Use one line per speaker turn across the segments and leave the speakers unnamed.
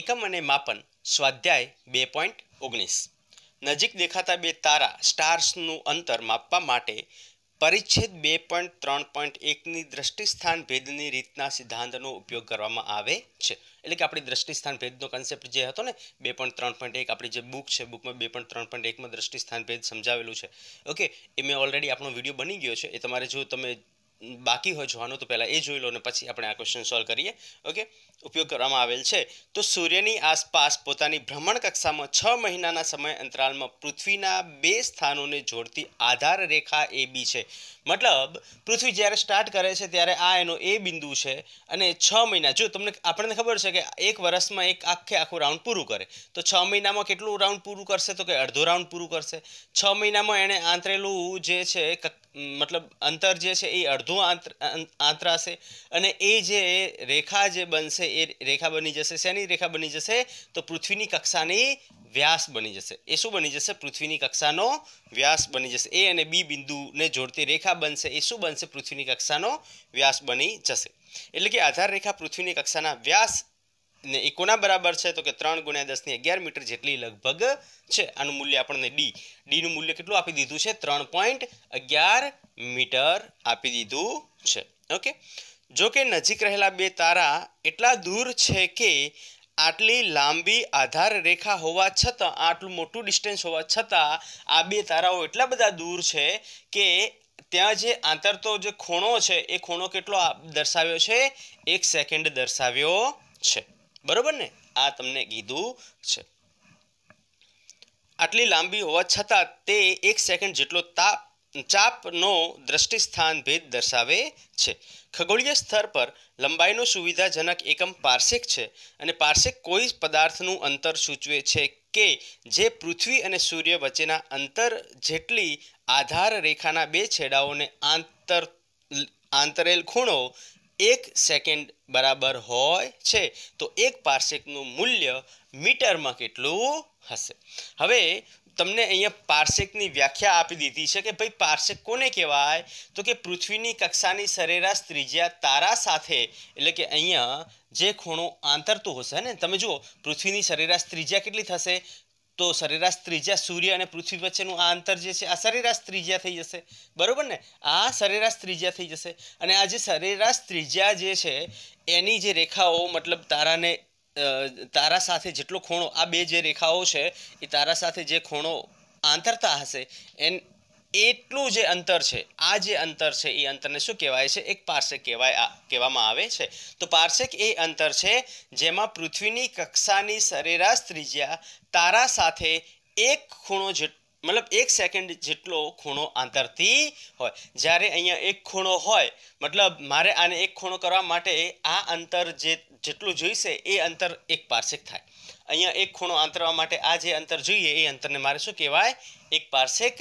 એકમ અને માપન સ્વાધ્યાય બે પોઈન્ટ ઓગણીસ નજીક દેખાતા બે તારા સ્ટાર્સનું અંતર માપવા માટે પરિચ્છેદ બે પોઈન્ટ ત્રણ પોઈન્ટ એકની દ્રષ્ટિસ્થાન ભેદની રીતના સિદ્ધાંતનો ઉપયોગ કરવામાં આવે છે એટલે કે આપણી દ્રષ્ટિસ્થાન ભેદનો કન્સેપ્ટ જે હતો ને બે પોઈન્ટ ત્રણ પોઈન્ટ એક આપણી જે બુક છે બુકમાં બે પોઈન્ટ ત્રણ પોઈન્ટ એકમાં દ્રષ્ટિસ્થાન ભેદ સમજાવેલું છે ઓકે એ મેં ઓલરેડી આપણો વિડીયો બની ગયો છે એ તમારે જો તમે બાકી હોય જોવાનું તો પહેલાં એ જોઈ લો ને પછી આપણે આ ક્વેશ્ચન સોલ્વ કરીએ ઓકે ઉપયોગ કરવામાં આવેલ છે તો સૂર્યની આસપાસ પોતાની ભ્રમણ કક્ષામાં છ મહિનાના સમય અંતરાલમાં પૃથ્વીના બે સ્થાનોને જોડતી આધાર રેખા એ બી છે મતલબ પૃથ્વી જ્યારે સ્ટાર્ટ કરે છે ત્યારે આ એનો એ બિંદુ છે અને છ મહિના જો તમને આપણને ખબર છે કે એક વર્ષમાં એક આખે આખું રાઉન્ડ પૂરું કરે તો છ મહિનામાં કેટલું રાઉન્ડ પૂરું કરશે તો કે અડધો રાઉન્ડ પૂરું કરશે છ મહિનામાં એણે આંતરેલું જે છે મતલબ અંતર જે છે એ અડધું આંતરાશે અને એ જે રેખા જે બનશે એ રેખા બની જશે શેની રેખા બની જશે તો પૃથ્વીની કક્ષાની વ્યાસ બની જશે એ શું બની જશે પૃથ્વીની કક્ષાનો વ્યાસ બની જશે એ અને બી બિંદુને જોડતી રેખા બનશે એ શું બનશે પૃથ્વીની કક્ષાનો વ્યાસ બની જશે એટલે કે આધાર રેખા પૃથ્વીની કક્ષાના વ્યાસ ને એ કોના બરાબર છે તો કે ત્રણ ગુણ્યા દસની અગિયાર મીટર જેટલી લગભગ છે આનું મૂલ્ય આપણને ડી ડીનું મૂલ્ય કેટલું આપી દીધું છે ત્રણ પોઈન્ટ અગિયાર મીટર આપી દીધું છે ઓકે જો કે નજીક રહેલા બે તારા એટલા દૂર છે કે આટલી લાંબી આધાર રેખા હોવા છતાં આટલું મોટું ડિસ્ટન્સ હોવા છતાં આ બે તારાઓ એટલા બધા દૂર છે કે ત્યાં જે આંતરતો જે ખૂણો છે એ ખૂણો કેટલો દર્શાવ્યો છે એક સેકન્ડ દર્શાવ્યો છે બરાબર ને આ તમને કીધું છે આટલી લાંબી હોવા છતાં તે એક સેકન્ડ જેટલો તાપ ચાપનો દ્રષ્ટિસ્થાન ભેદ દર્શાવે છે ખગોળીય સ્તર પર લંબાઈનો સુવિધાજનક એકમ પાર્સેક છે અને પાર્સેક કોઈ પદાર્થનું અંતર સૂચવે છે કે જે પૃથ્વી અને સૂર્ય વચ્ચેના અંતર જેટલી આધાર રેખાના બે છેડાઓને આંતર આંતરેલ ખૂણો એક સેકન્ડ બરાબર હોય છે તો એક પાર્સેકનું મૂલ્ય મીટરમાં કેટલું હશે હવે તમને અહીંયા પાર્સેકની વ્યાખ્યા આપી દીધી છે કે ભાઈ પાર્સેક કોને કહેવાય તો કે પૃથ્વીની કક્ષાની સરેરાશ ત્રિજ્યા તારા સાથે એટલે કે અહીંયા જે ખૂણો આંતરતું હશે ને તમે જુઓ પૃથ્વીની સરેરાશ ત્રિજ્યા કેટલી થશે તો સરેરાશ ત્રિજ્યા સૂર્ય અને પૃથ્વી વચ્ચેનું આ અંતર જે છે આ સરેરાશ ત્રિજ્યા થઈ જશે બરાબર ને આ સરેરાશ ત્રિજ્યા થઈ જશે અને આ જે સરેરાશ ત્રિજ્યા જે છે એની જે રેખાઓ મતલબ તારાને તારા સાથે જેટલો ખૂણો આ બે જે રેખાઓ છે એ તારા સાથે જે ખૂણો આંતરતા હશે એન એટલું જે અંતર છે આ જે અંતર છે એ અંતરને શું કહેવાય છે એક પાર્સેક કહેવાય કહેવામાં આવે છે તો પાર્સેક એ અંતર છે જેમાં પૃથ્વીની કક્ષાની સરેરાશ ત્રિજ્યા તારા સાથે એક ખૂણો જે મતલબ એક સેકન્ડ જેટલો ખૂણો આંતરથી હોય જ્યારે અહીંયા એક ખૂણો હોય મતલબ મારે આને એક ખૂણો કરવા માટે આ અંતર જે જેટલું જોઈશે એ અંતર એક પાર્સેક થાય અહીંયા એક ખૂણો આંતરવા માટે આ જે અંતર જોઈએ એ અંતરને મારે શું કહેવાય એક પાર્સેક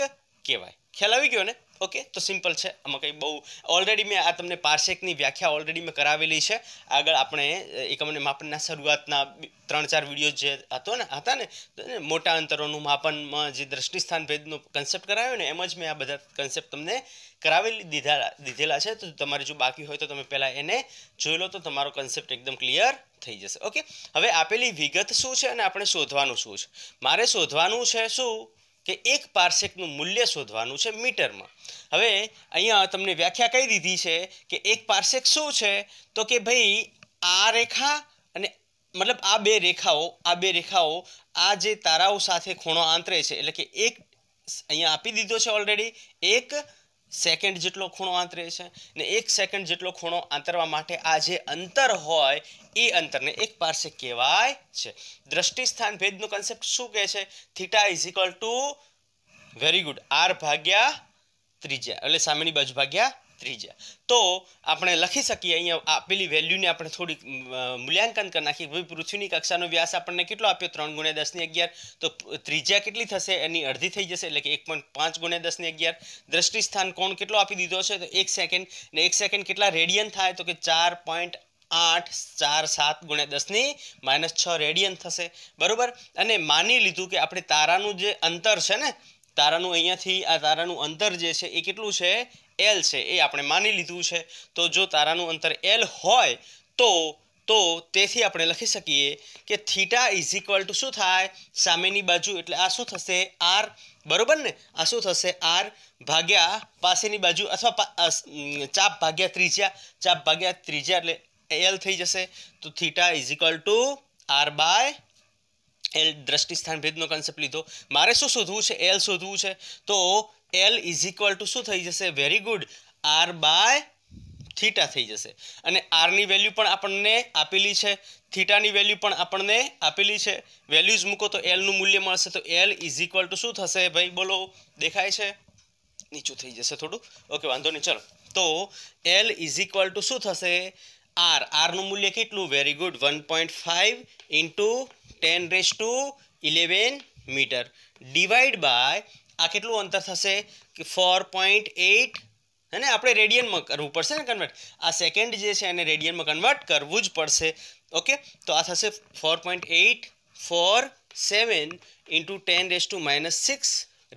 કહેવાય ખ્યાલ આવી ગયો ને ઓકે તો સિમ્પલ છે આમાં કંઈ બહુ ઓલરેડી મેં આ તમને પાર્સેકની વ્યાખ્યા ઓલરેડી મેં કરાવેલી છે આગળ આપણે એકમને માપનના શરૂઆતના ત્રણ ચાર વિડીયો જે હતો ને હતા ને મોટા અંતરોનું માપનમાં જે દ્રષ્ટિસ્થાન ભેદનો કન્સેપ્ટ કરાવ્યો ને એમ જ મેં આ બધા કન્સેપ્ટ તમને કરાવેલી દીધા દીધેલા છે તો તમારે જો બાકી હોય તો તમે પહેલાં એને જોઈ લો તો તમારો કન્સેપ્ટ એકદમ ક્લિયર થઈ જશે ઓકે હવે આપેલી વિગત શું છે અને આપણે શોધવાનું શું છે મારે શોધવાનું છે શું કે એક પાર્સેકનું મૂલ્ય શોધવાનું છે મીટરમાં હવે અહીંયા તમને વ્યાખ્યા કહી દીધી છે કે એક પાર્સેક શું છે તો કે ભાઈ આ રેખા અને મતલબ આ બે રેખાઓ આ બે રેખાઓ આ જે તારાઓ સાથે ખૂણો આંતરે છે એટલે કે એક અહીંયા આપી દીધો છે ઓલરેડી એક સેકન્ડ જેટલો ખૂણો આંતરે છે ને એક સેકન્ડ જેટલો ખૂણો આંતરવા માટે આ જે અંતર હોય એ અંતરને એક પાસે કહેવાય છે દ્રષ્ટિ સ્થાન ભેદનું કન્સેપ્ટ શું કહે છે theta is equal to very good R ભાગ્યા ત્રિજ્યા એટલે સામેની બાજુ ભાગ્યા ત્રીજા તો આપણે લખી શકીએ અહીંયા આપેલી વેલ્યુને આપણે થોડીક મૂલ્યાંકન કરી નાખીએ ભાઈ પૃથ્વીની કક્ષાનો વ્યાસ આપણને કેટલો આપ્યો ત્રણ ગુણ્યા દસની અગિયાર તો ત્રિજ્યા કેટલી થશે એની અડધી થઈ જશે એટલે કે એક પોઈન્ટ પાંચ ગુણ્યા દસની અગિયાર દ્રષ્ટિસ્થાન કોણ કેટલો આપી દીધો છે તો એક સેકન્ડ ને એક સેકન્ડ કેટલા રેડિયન થાય તો કે ચાર પોઈન્ટ આઠ ચાર સાત ગુણ્યા દસની માઇનસ છ રેડિયન થશે બરાબર અને માની લીધું કે આપણે તારાનું જે અંતર છે ને તારાનું અહીંયાથી આ તારાનું અંતર જે છે એ કેટલું છે એલ છે એ આપણે માની લીધું છે તો જો તારાનું અંતર એલ હોય તો તો તેથી આપણે લખી શકીએ કે થીટા ઇઝ ઇક્વલ ટુ શું થાય સામેની બાજુ એટલે આ શું થશે આર બરોબર ને આ શું થશે આર ભાગ્યા પાસેની બાજુ અથવા ચાપ ભાગ્યા ત્રિજ્યા ચાપ ભાગ્યા ત્રિજ્યા એટલે એલ થઈ જશે તો theta is equal to R by L દ્રષ્ટિ સ્થાન ભેદનો કન્સેપ્ટ લીધો મારે શું શોધવું છે એલ શોધવું છે તો એલ ઇઝ ઇક્વલ ટુ શું થઈ જશે very good R by theta થઈ જશે અને આરની વેલ્યુ પણ આપણને આપેલી છે થીટાની વેલ્યુ પણ આપણને આપેલી છે વેલ્યુઝ મૂકો તો એલનું મૂલ્ય મળશે તો એલ ઇઝ ઇક્વલ ટુ શું થશે ભાઈ બોલો દેખાય છે નીચું થઈ જશે થોડું ઓકે વાંધો નહીં ચલો તો એલ ઇઝ ઇક્વલ ટુ શું થશે આર આરનું મૂલ્ય કેટલું very good one point five into ten raise to eleven meter divide by આ કેટલું અંતર થશે કે ફોર પોઈન્ટ એઇટ હે ને આપણે રેડિયનમાં કરવું પડશે ને કન્વર્ટ આ સેકન્ડ જે છે એને રેડિયનમાં કન્વર્ટ કરવું જ પડશે ઓકે તો આ થશે four point eight four seven into ten raise to minus six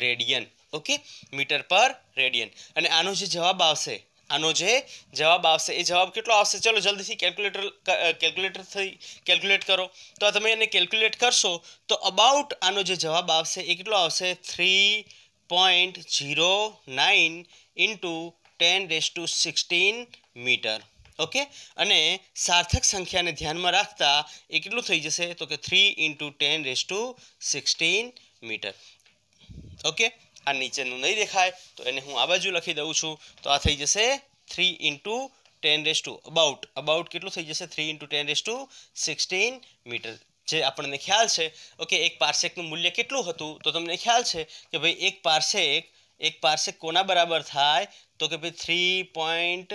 radian okay meter per radian અને આનો જે જવાબ આવશે આનો જે જવાબ આવશે એ જવાબ કેટલો આવશે ચલો જલ્દીથી કેલ્ક્યુલેટર કેલ્ક્યુલેટર થઈ કેલ્ક્યુલેટ કરો તો તમે એને કેલ્ક્યુલેટ કરશો તો અબાઉટ આનો જે જવાબ આવશે એ કેટલો આવશે three point zero nine into ten raise to sixteen meter okay અને સાર્થક સંખ્યાને ધ્યાનમાં રાખતા એ કેટલું થઈ જશે તો કે three into ten raise to sixteen meter okay આ નીચેનું નહીં દેખાય તો એને હું આ બાજુ લખી દઉં છું તો આ થઈ જશે three into ten raise to about about કેટલું થઈ જશે three into ten raise to sixteen meter જે આપણને ખ્યાલ છે ઓકે એક પાર્સેકનું મૂલ્ય કેટલું હતું તો તમને ખ્યાલ છે કે ભાઈ એક પાર્સેક એક પાર્સેક કોના બરાબર થાય તો કે ભાઈ થ્રી પોઈન્ટ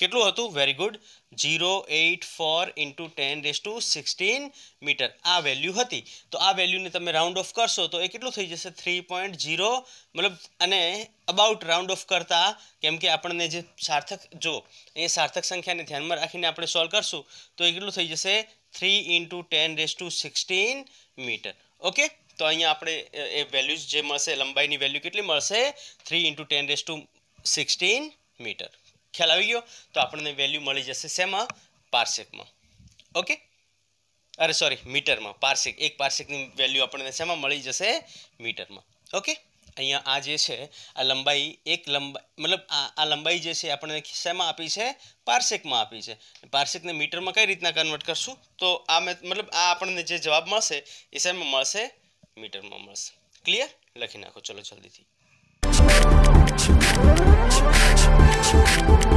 કેટલું હતું very good zero eight four into ten raise to sixteen meter આ વેલ્યુ હતી તો આ વેલ્યુને તમે રાઉન્ડ ઓફ કરશો તો એ કેટલું થઈ જશે થ્રી પોઈન્ટ ઝીરો મતલબ અને અબાઉટ રાઉન્ડ ઓફ કરતા કેમ કે આપણને જે સાર્થક જો એ સાર્થક સંખ્યાને ધ્યાનમાં રાખીને આપણે સોલ્વ કરશું તો એ કેટલું થઈ જશે three into ten raise to sixteen meter okay તો અહીંયા આપણે એ વેલ્યુઝ જે મળશે લંબાઈની વેલ્યુ કેટલી મળશે three into ten raise to sixteen meter ખ્યાલ આવી ગયો તો આપણને વેલ્યુ મળી જશે શેમાં પાર્સેકમાં ઓકે અરે સોરી મીટરમાં પાર્સેક એક પાર્સેકની વેલ્યુ આપણને શેમાં મળી જશે મીટરમાં ઓકે અહીંયા આ જે છે આ લંબાઈ એક લંબાઈ મતલબ આ લંબાઈ જે છે આપણને શેમાં આપી છે પાર્સેકમાં આપી છે પાર્સેકને મીટરમાં કઈ રીતના કન્વર્ટ કરશું તો આ મતલબ આ આપણને જે જવાબ મળશે એ શેમાં મળશે મીટરમાં મળશે ક્લિયર લખી નાખો ચલો જલ્દીથી 嗯。